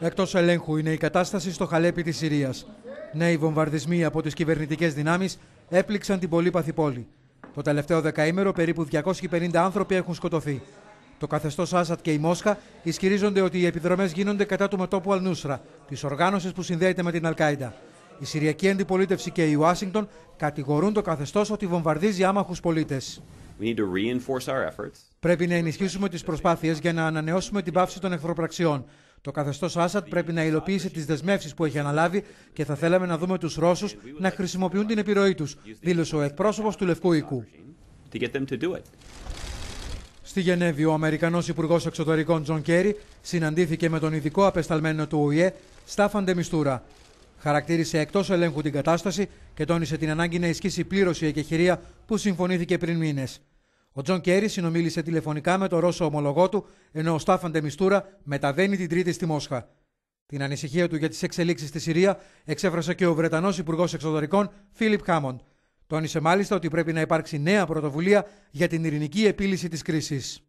Εκτός ελέγχου είναι η κατάσταση στο Χαλέπι της Συρίας. Νέοι βομβαρδισμοί από τις κυβερνητικές δυνάμεις έπληξαν την πολύπαθη πόλη. Το τελευταίο δεκαήμερο περίπου 250 άνθρωποι έχουν σκοτωθεί. Το καθεστώς Άσαντ και η Μόσχα ισχυρίζονται ότι οι επιδρομές γίνονται κατά του μετόπου Αλνούσρα, της οργάνωσης που συνδέεται με την Αλκάιντα. Η Συριακή Αντιπολίτευση και η Ουάσιγκτον κατηγορούν το καθεστώς ότι βομβαρδίζει άμαχους πολίτες. Πρέπει να ενισχύσουμε τις προσπάθειες για να ανανεώσουμε την πάυση των εχθροπραξιών το καθεστώς Άσαντ πρέπει να υλοποιήσει τις δεσμεύσεις που έχει αναλάβει και θα θέλαμε να δούμε τους Ρώσους να χρησιμοποιούν την επιρροή τους, δήλωσε ο εκπρόσωπος του Λευκού Οικού. Στη Γενέβη, ο Αμερικανός Υπουργός Εξωτερικών Τζον Κέρι συναντήθηκε με τον ειδικό απεσταλμένο του ΟΗΕ, Στάφαντε Μιστούρα. Χαρακτήρισε εκτός ελέγχου την κατάσταση και τόνισε την ανάγκη να ισχύσει πλήρωση η εκεχηρία που συμφωνήθηκε πριν μήνες. Ο Τζον Κέρι συνομίλησε τηλεφωνικά με τον Ρώσο ομολογό του, ενώ ο Στάφαν Τεμιστούρα μεταβαίνει την Τρίτη στη Μόσχα. Την ανησυχία του για τις εξελίξεις στη Συρία εξέφρασε και ο Βρετανός Υπουργός Εξωτερικών Φίλιπ Χάμοντ. Τόνισε μάλιστα ότι πρέπει να υπάρξει νέα πρωτοβουλία για την ειρηνική επίλυση της κρίσης.